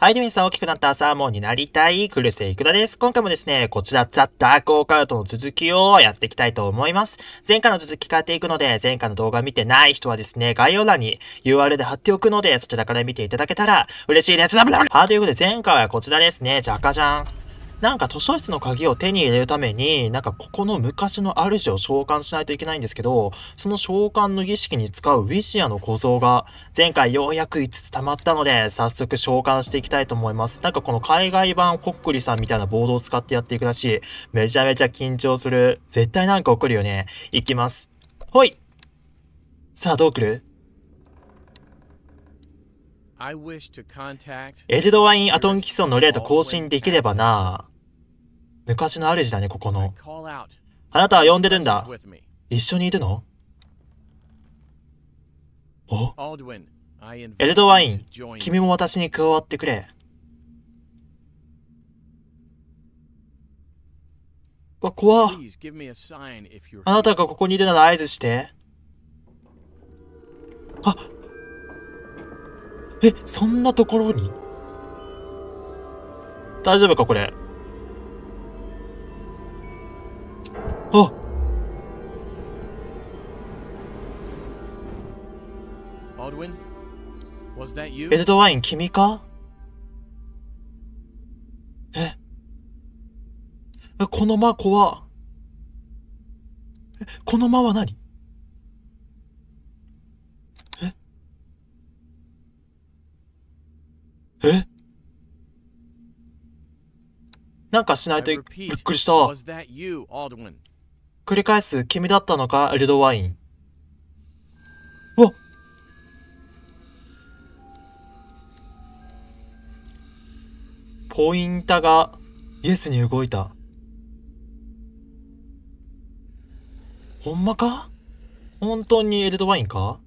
はい、で皆さん大きくなったサーモンになりたい、クルセイクラです。今回もですね、こちら、ザ・ダークオーカウトの続きをやっていきたいと思います。前回の続き変えていくので、前回の動画見てない人はですね、概要欄に URL で貼っておくので、そちらから見ていただけたら嬉しいです。い、ということで、前回はこちらですね、じゃかじゃん。なんか図書室の鍵を手に入れるために、なんかここの昔の主を召喚しないといけないんですけど、その召喚の儀式に使うウィシアの小僧が、前回ようやく5つ溜まったので、早速召喚していきたいと思います。なんかこの海外版コックリさんみたいなボードを使ってやっていくらしい。めちゃめちゃ緊張する。絶対なんか起こるよね。いきます。ほいさあ、どう来るエルドワイン・アトンキソンの例と更新できればな昔の主だね、ここの。あなたは呼んでるんだ。一緒にいるのおエルドワイン、君も私に加わってくれ。わ、怖あなたがここにいるなら合図して。あえ、そんなところに大丈夫か、これ。あエルドワイン、君かえこの間怖この間は何ええなんかしないとびっくりしたわ。繰り返す君だったのか、レドワイン。うわポインタがイエスに動いた。ほんまか本当にエルドワインか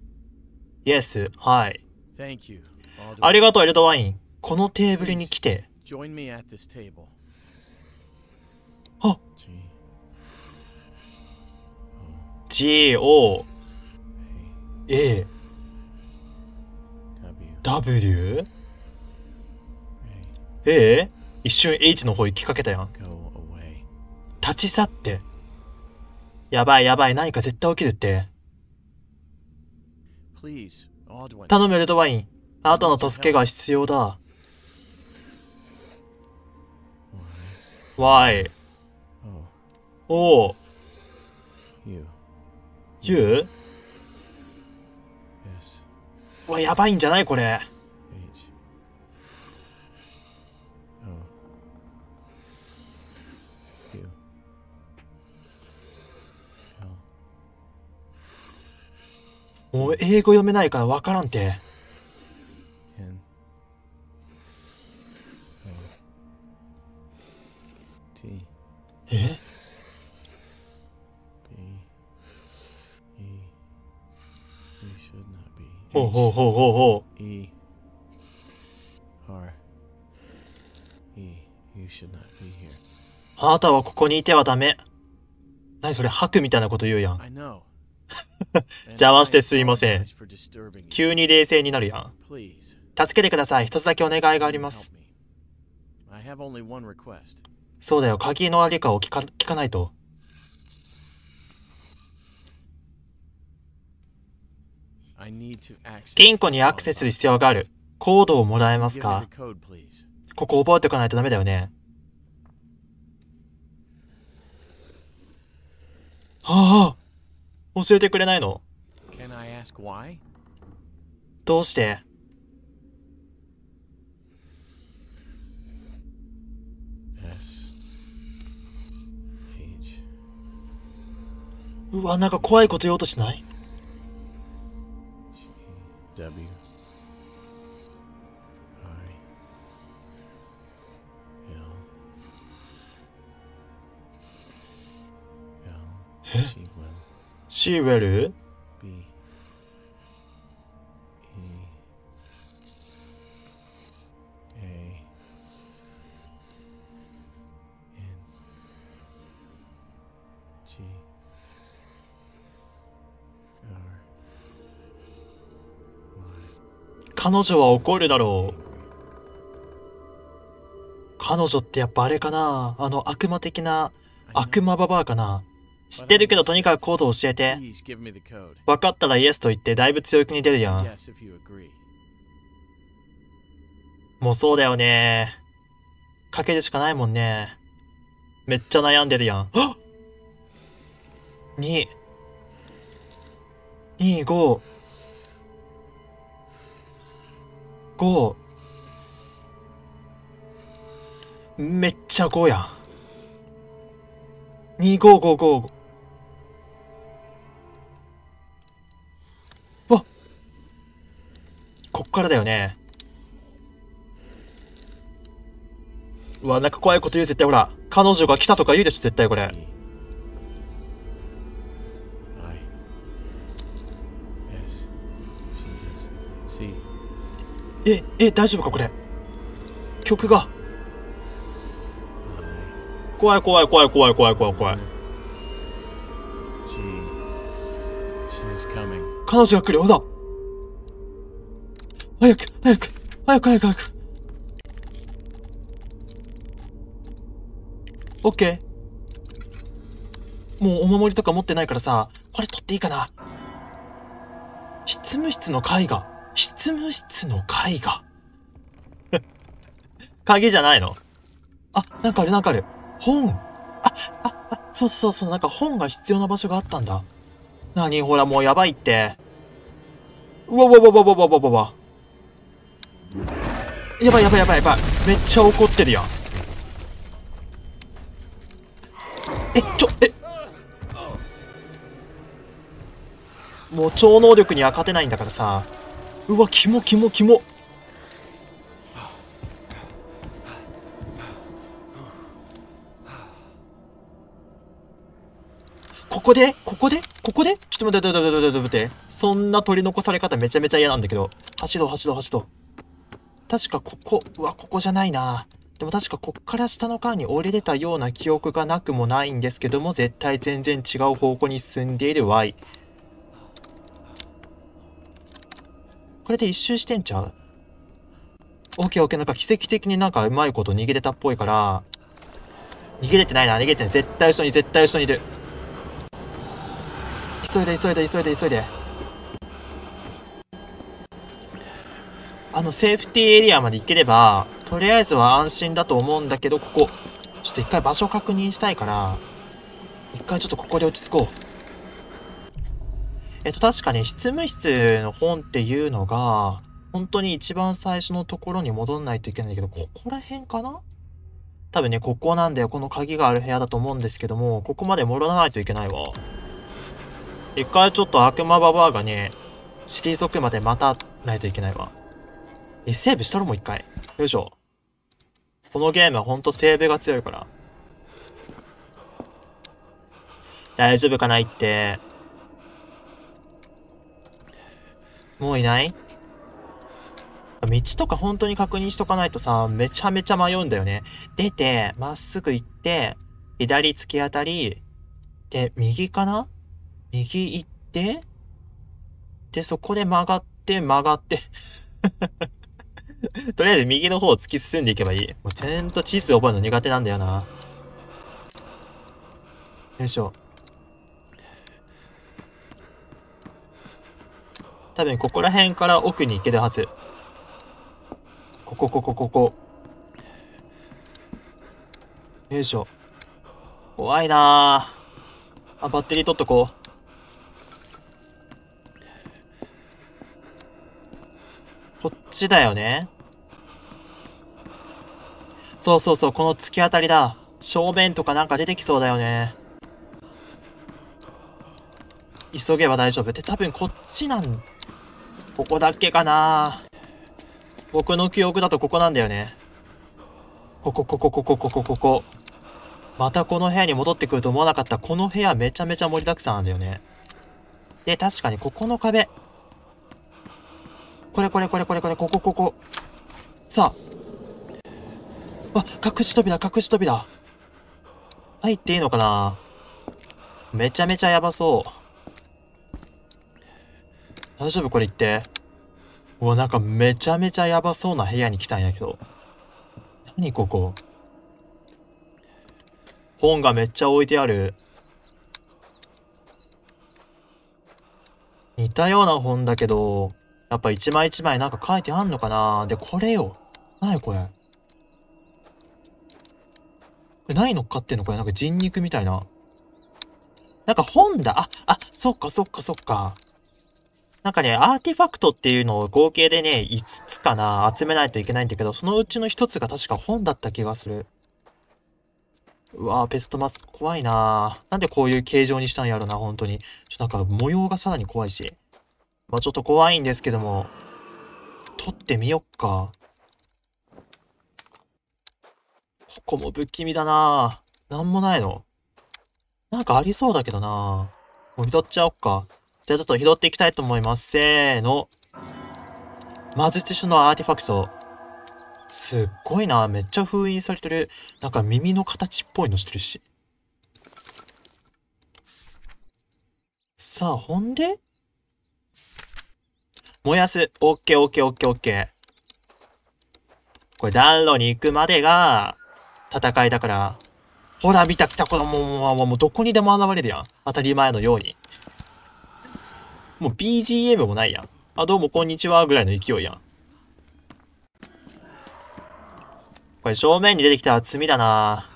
イエス、はい。ありがとう、エルドワイン。このテーブルに来て。あっ g o a W A 一瞬 H の方行きかけたやん立ち去ってやばいやばい何か絶対起きるって頼むルドワインあなたの助けが必要だ Why? おお U? うわ、やばいんじゃないこれ。もう英語読めないから分からんて。えほうほうほうほうほう。E R You should not be here. あなたはここにいてはダメ。何それ、吐くみたいなこと言うやん。邪魔してすいません。急に冷静になるやん。助けてください。一つだけお願いがあります。そうだよ、鍵のありかを聞か聞かないと。金庫にアクセスする必要がある。コードをもらえますかここ覚えておかないとダメだよね。ああ教えてくれないのどうしてうわ、なんか怖いこと言おうとしない W I L L She will. She will. 彼女は怒るだろう。彼女ってやっぱあれかなあの悪魔的な悪魔ババアかな知ってるけどとにかくコード教えて。分かったらイエスと言ってだいぶ強気に出るやん。もうそうだよね。かけるしかないもんね。めっちゃ悩んでるやん。!2、2、5、めっちゃ5やん。2555。わこっからだよね。うわ、なんか怖いこと言う、絶対ほら。彼女が来たとか言うでしょ、絶対これ。see え、え、大丈夫かこれ。曲が。怖い怖い怖い怖い怖い怖い怖い。彼女が来る。ほら。早く、早く、早く、早く、早く。オッケー。もうお守りとか持ってないからさ、これ取っていいかな。執務室の絵画。執務室の絵画鍵 じゃないのあ、なんかあるなんかある。本。あ、あ、あ、そうそうそう、なんか本が必要な場所があったんだ。なにほら、もうやばいって。うわわわわわわわわわ。やばいやばいやばいやばい。めっちゃ怒ってるやん。え、ちょ、え。もう超能力には勝てないんだからさ。うわキモキモキモここでここでここでちょっと待って待って待って待ってそんな取り残され方めちゃめちゃ嫌なんだけど走ろう走ろう走ろう確かここうわここじゃないなでも確かこっから下の階に折れ出たような記憶がなくもないんですけども絶対全然違う方向に進んでいる Y これで一周してんちゃうオッケーオッケーなんか奇跡的になんかうまいこと逃げれたっぽいから、逃げれてないな、逃げてない。絶対後ろに、絶対後ろにいる。急いで、急いで、急いで、急いで。あの、セーフティーエリアまで行ければ、とりあえずは安心だと思うんだけど、ここ。ちょっと一回場所確認したいから、一回ちょっとここで落ち着こう。えっと、確かね、執務室の本っていうのが、本当に一番最初のところに戻んないといけないけど、ここら辺かな多分ね、ここなんだよ。この鍵がある部屋だと思うんですけども、ここまで戻らないといけないわ。一回ちょっと悪魔ババアがね、退くまで待たないといけないわ。え、セーブしたろもう一回。よいしょ。このゲームはほんとセーブが強いから。大丈夫かな言って。もういない道とか本当に確認しとかないとさ、めちゃめちゃ迷うんだよね。出て、まっすぐ行って、左突き当たり、で、右かな右行って、で、そこで曲がって、曲がって とりあえず右の方を突き進んでいけばいい。もうちゃんと地図覚えるの苦手なんだよな。よいしょ。多分ここら辺から奥に行けるはずここここここよいしょ怖いなあバッテリー取っとこうこっちだよねそうそうそうこの突き当たりだ正面とかなんか出てきそうだよね急げば大丈夫って多分こっちなんここだっけかな僕の記憶だとここなんだよね。ここ、ここ、ここ、ここ、ここ。またこの部屋に戻ってくると思わなかった。この部屋めちゃめちゃ盛りだくさんなんだよね。で、確かにここの壁。これこれこれこれこれ、ここ、ここ。さあ。わ、隠し扉、隠し扉。入っていいのかなめちゃめちゃやばそう。大丈夫これ行って。うわ、なんかめちゃめちゃやばそうな部屋に来たんやけど。何ここ。本がめっちゃ置いてある。似たような本だけど、やっぱ一枚一枚なんか書いてあんのかなで、これよ。何これ。これ何乗っかってんのこれなんか人肉みたいな。なんか本だ。あ、あ、そっかそっかそっか。なんかね、アーティファクトっていうのを合計でね、5つかな、集めないといけないんだけど、そのうちの1つが確か本だった気がする。うわぁ、ペストマスク怖いなぁ。なんでこういう形状にしたんやろな、本当に。ちょっとなんか模様がさらに怖いし。まあちょっと怖いんですけども、取ってみよっか。ここも不気味だなぁ。なんもないの。なんかありそうだけどなぁ。もう拾っちゃおっか。じゃあちょっと拾っていきたいと思います。せーの。魔術師のアーティファクト。すっごいな。めっちゃ封印されてる。なんか耳の形っぽいのしてるし。さあ、ほんで燃やす。オッケーオッケーオッケーオッケー。これ暖炉に行くまでが戦いだから。ほら見た来た子供はもうどこにでも現れるやん。当たり前のように。もう BGM もないやん。あ、どうもこんにちはぐらいの勢いやん。これ正面に出てきたら罪だな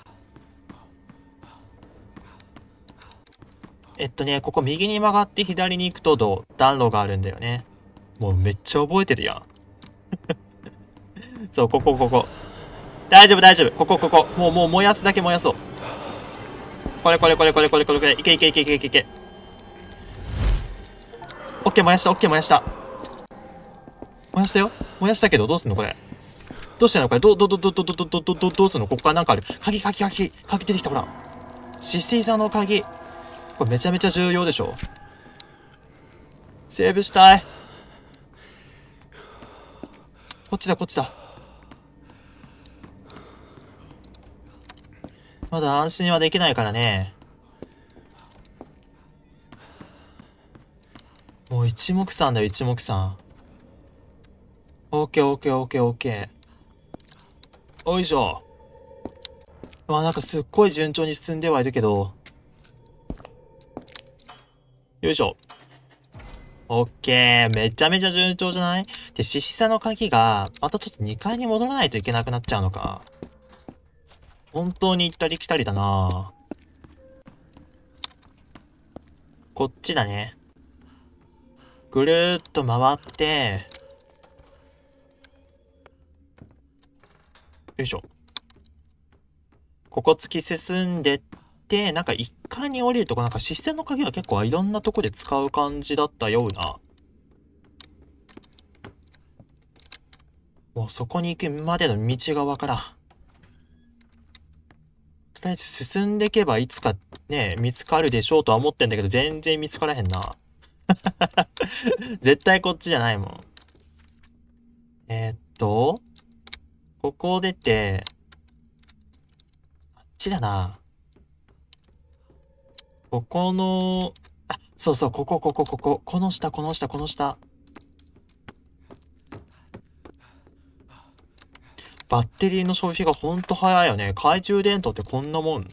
えっとね、ここ右に曲がって左に行くとどう暖炉があるんだよね。もうめっちゃ覚えてるやん。そう、ここ、ここ。大丈夫、大丈夫。ここ、ここ。もう、もう燃やすだけ燃やそう。これ、これ、これ、これ、これ、これ、これ。いけいけいけいけいけいけ。OK 燃やした燃やした燃やしたよ燃やしたけどどうすんのこれどうしてのこれどどどどどどどどうどうどうすんのここからなんかある鍵鍵鍵鍵出てきたほら獅子座の鍵これめちゃめちゃ重要でしょセーブしたいこっちだこっちだまだ安心はできないからねもう一目散だよ、一目散。OK、OK、OK、OK。おいしょ。うわ、なんかすっごい順調に進んではいるけど。よいしょ。オッケー。めちゃめちゃ順調じゃないで、獅子座の鍵が、またちょっと2階に戻らないといけなくなっちゃうのか。本当に行ったり来たりだなこっちだね。ぐるーっと回って、よいしょ。ここ突き進んでって、なんか一階に降りるとこ、なんか視線の鍵は結構いろんなとこで使う感じだったような。もうそこに行くまでの道がわからん。とりあえず進んでいけばいつかね、見つかるでしょうとは思ってんだけど、全然見つからへんな。絶対こっちじゃないもん。えー、っと、ここを出て、あっちだな。ここの、あ、そうそう、ここ、ここ、ここ、この下、この下、この下。バッテリーの消費がほんと早いよね。懐中電灯ってこんなもん。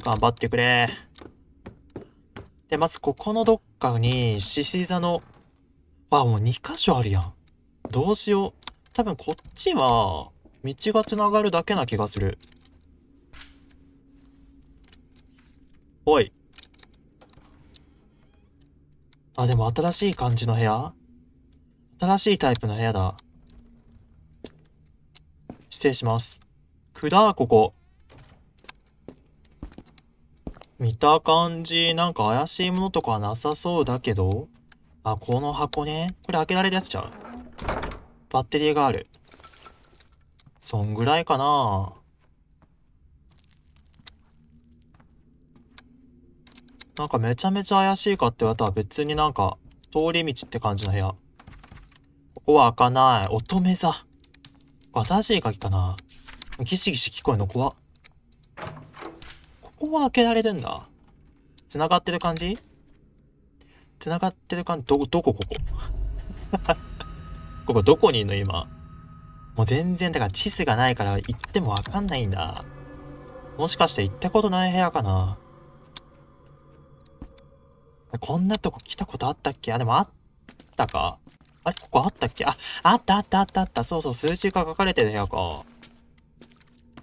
頑張ってくれで、まずここのどっかに、獅子座の、あ、もう2箇所あるやん。どうしよう。多分こっちは、道が繋がるだけな気がする。おい。あ、でも新しい感じの部屋新しいタイプの部屋だ。失礼します。くだ、ここ。見た感じ、なんか怪しいものとかなさそうだけど。あ、この箱ね。これ開けられるやつちゃうバッテリーがある。そんぐらいかななんかめちゃめちゃ怪しいかって言われたら別になんか通り道って感じの部屋。ここは開かない。乙女座。新しい鍵かなギシギシ聞こえるの怖っ。ここは開けられるんだ。繋がってる感じ繋がってる感じど、どこここ ここどこにいんの今。もう全然、だから地図がないから行ってもわかんないんだ。もしかして行ったことない部屋かなこんなとこ来たことあったっけあ、でもあったか。あれここあったっけあ、あったあったあったあった。そうそう、数字が書かれてる部屋か。こ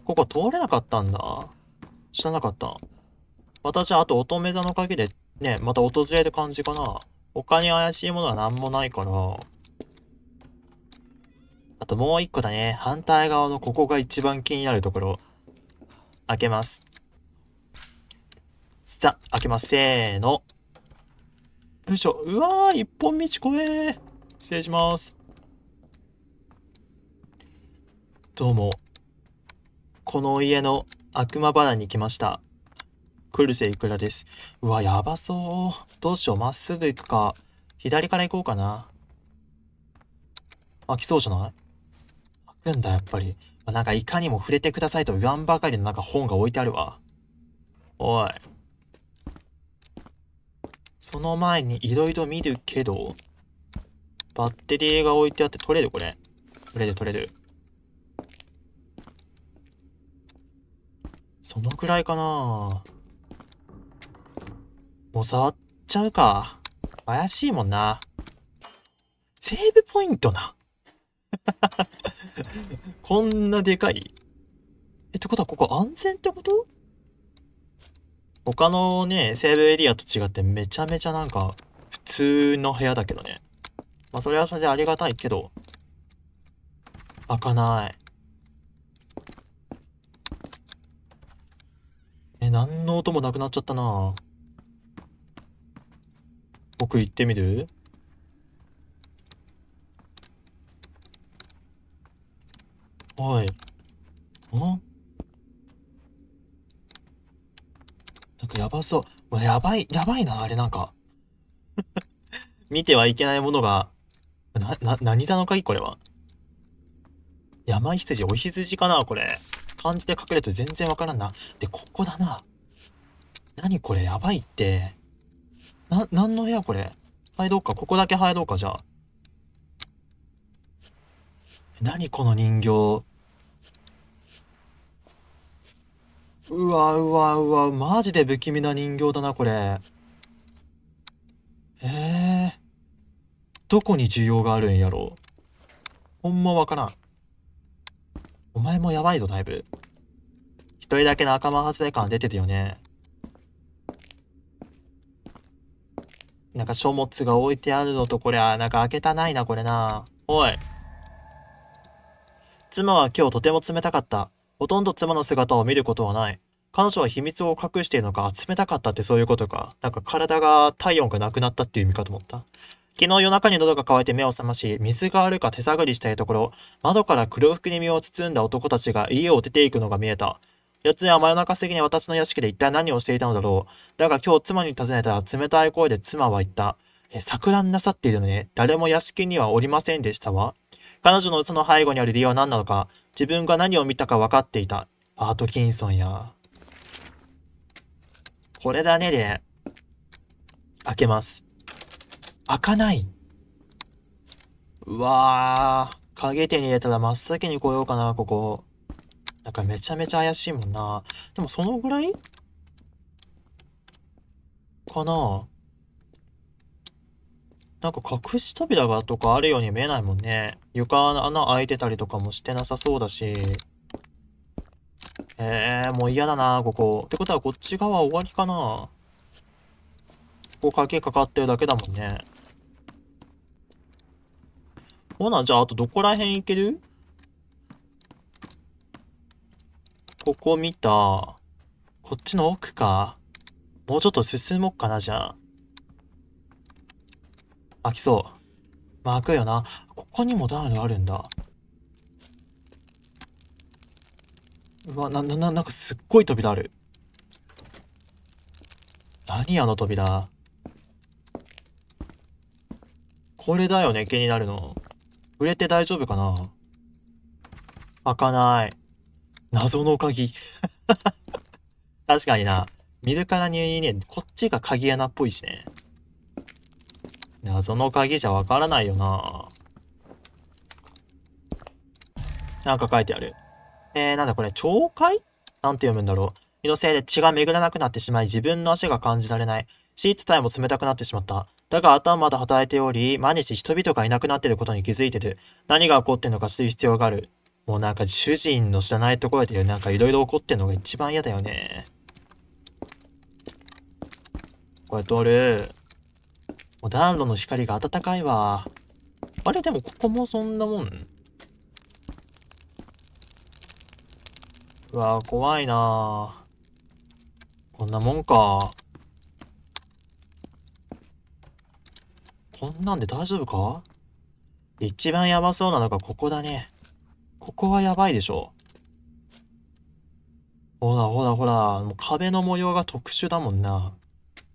こ通れなかったんだ。知らなかった。私はあ、と乙女座の陰でね、また訪れる感じかな。他に怪しいものは何もないから。あともう一個だね。反対側のここが一番気になるところ。開けます。さ、あ、開けます。せーの。よいしょ。うわー、一本道怖えー。失礼します。どうも。この家の悪魔原に来ました。クルセイクラです。うわ、やばそう。どうしよう。まっすぐ行くか。左から行こうかな。あ、きそうじゃない開くんだ、やっぱり。なんか、いかにも触れてくださいと言わんばかりのなんか本が置いてあるわ。おい。その前にいろいろ見るけど、バッテリーが置いてあって取れるこれ。取れる取れる。そのくらいかなもう触っちゃうか。怪しいもんな。セーブポイントな。こんなでかい。え、ってことはここ安全ってこと他のね、セーブエリアと違ってめちゃめちゃなんか普通の部屋だけどね。まあそれはそれでありがたいけど、開かない。え、何の音もなくなっちゃったな僕行ってみるおい。んなんかやばそう。やばい、やばいな、あれなんか 見てはいけないものが、な、な、何座の鍵これは。山羊、お羊かなこれ。漢字で書けると全然わからんな。で、ここだな。何これやばいって。な、何の部屋これ入ろうか。ここだけ入ろうか、じゃあ。何この人形。うわうわうわ、マジで不気味な人形だな、これ。ええー、どこに需要があるんやろほんまわからん。お前もやばいぞ、だいぶ。一人だけ仲間外れ感出てるよね。なんか書物が置いてあるのとこれ、あ、なんか開けたないな、これな。おい。妻は今日とても冷たかった。ほとんど妻の姿を見ることはない。彼女は秘密を隠しているのか、冷たかったってそういうことか。なんか体が体温がなくなったっていう意味かと思った。昨日夜中に喉が渇いて目を覚まし、水があるか手探りしたいところ、窓から黒服に身を包んだ男たちが家を出ていくのが見えた。やつには真夜中過ぎに私の屋敷で一体何をしていたのだろう。だが今日妻に尋ねた冷たい声で妻は言った。え、錯乱なさっているのね。誰も屋敷にはおりませんでしたわ。彼女の嘘の背後にある理由は何なのか、自分が何を見たか分かっていた。パートキンソンや。これだねで、開けます。開かない。うわー、影手に入れたら真っ先に来ようかな、ここ。なんかめちゃめちゃ怪しいもんな。でもそのぐらいかななんか隠し扉がとかあるように見えないもんね。床の穴開いてたりとかもしてなさそうだし。えー、もう嫌だな、ここ。ってことはこっち側終わりかなここ鍵かかってるだけだもんね。ほな、じゃあ、あとどこら辺行けるここ見た。こっちの奥か。もうちょっと進もうかな、じゃあ。開きそう。まあ、開くよな。ここにもダウンあるんだ。うわ、な、な、な、なんかすっごい扉ある。何あの扉。これだよね、気になるの。触れて大丈夫かな開かない。謎の鍵 確かにな。見るからにね、こっちが鍵穴っぽいしね。謎の鍵じゃわからないよな。なんか書いてある。えー、なんだこれ、懲戒なんて読むんだろう。胃のせいで血が巡らなくなってしまい、自分の足が感じられない。シーツ体も冷たくなってしまった。だが頭まだ働いており、毎日人々がいなくなっていることに気づいてる。何が起こってるのか知る必要がある。もうなんか主人の知らないところでなんかいろいろ起こってるのが一番嫌だよね。これ取る。もう暖炉の光が暖かいわ。あれでもここもそんなもんうわ怖いなこんなもんか。こんなんで大丈夫か一番やばそうなのがここだね。ここはやばいでしょ。ほらほらほら、もう壁の模様が特殊だもんな。失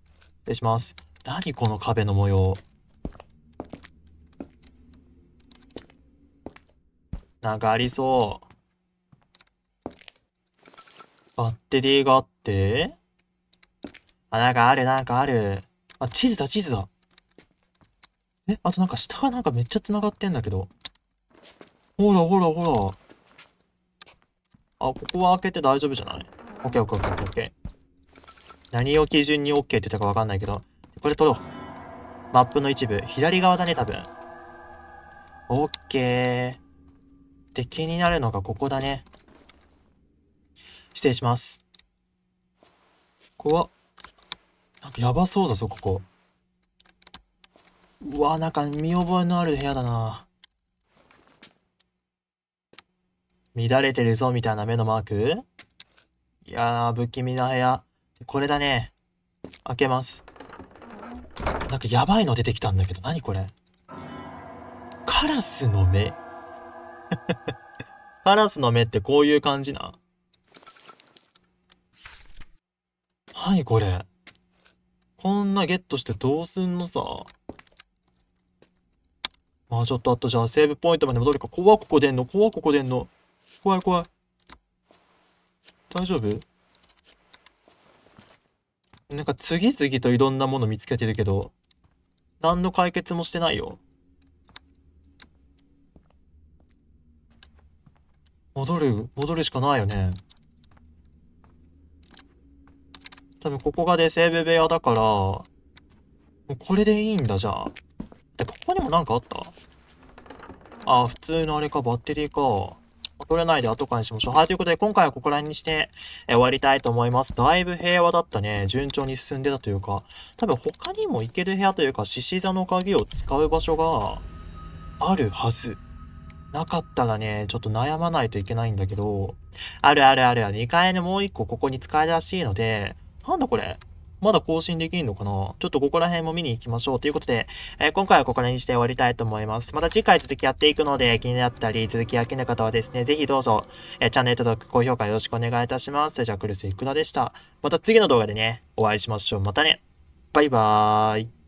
礼します。何この壁の模様。なんかありそう。バッテリーがあってあ、なんかあるなんかある。あ、地図だ地図だ。え、あとなんか下がなんかめっちゃ繋がってんだけど。ほらほらほら。あ、ここは開けて大丈夫じゃない ?OKOKOKOK。何を基準に OK って言ったかわかんないけど。これ取ろう。マップの一部。左側だね、多分。OK。で、気になるのがここだね。失礼します。怖っ。なんかやばそうだぞ、ここ。うわなんか見覚えのある部屋だな乱れてるぞみたいな目のマークいやー不気味な部屋これだね開けますなんかやばいの出てきたんだけど何これカラスの目 カラスの目ってこういう感じなはいこれこんなゲットしてどうすんのさあちょっとあと、じゃあ、セーブポイントまで戻るか。怖ここでんの怖ここでんの怖い怖い。大丈夫なんか次々といろんなもの見つけてるけど、何の解決もしてないよ。戻る、戻るしかないよね。多分ここがでセーブ部屋だから、もうこれでいいんだ、じゃあ。で、ここにもなんかあったあ普通のあれか、バッテリーか。取れないで後からにしましょう。はい、ということで、今回はここら辺にして、え終わりたいと思います。だいぶ平和だったね。順調に進んでたというか、多分他にも行ける部屋というか、獅子座の鍵を使う場所があるはず。なかったらね、ちょっと悩まないといけないんだけど、あるあるあるある、2階のもう1個ここに使えるらしいので、なんだこれまだ更新できんのかなちょっとここら辺も見に行きましょう。ということで、えー、今回はここら辺にして終わりたいと思います。また次回続きやっていくので、気になったり、続き飽きな方はですね、ぜひどうぞ、えー、チャンネル登録、高評価よろしくお願いいたします。じゃあ、クルスいくらでした。また次の動画でね、お会いしましょう。またね。バイバーイ。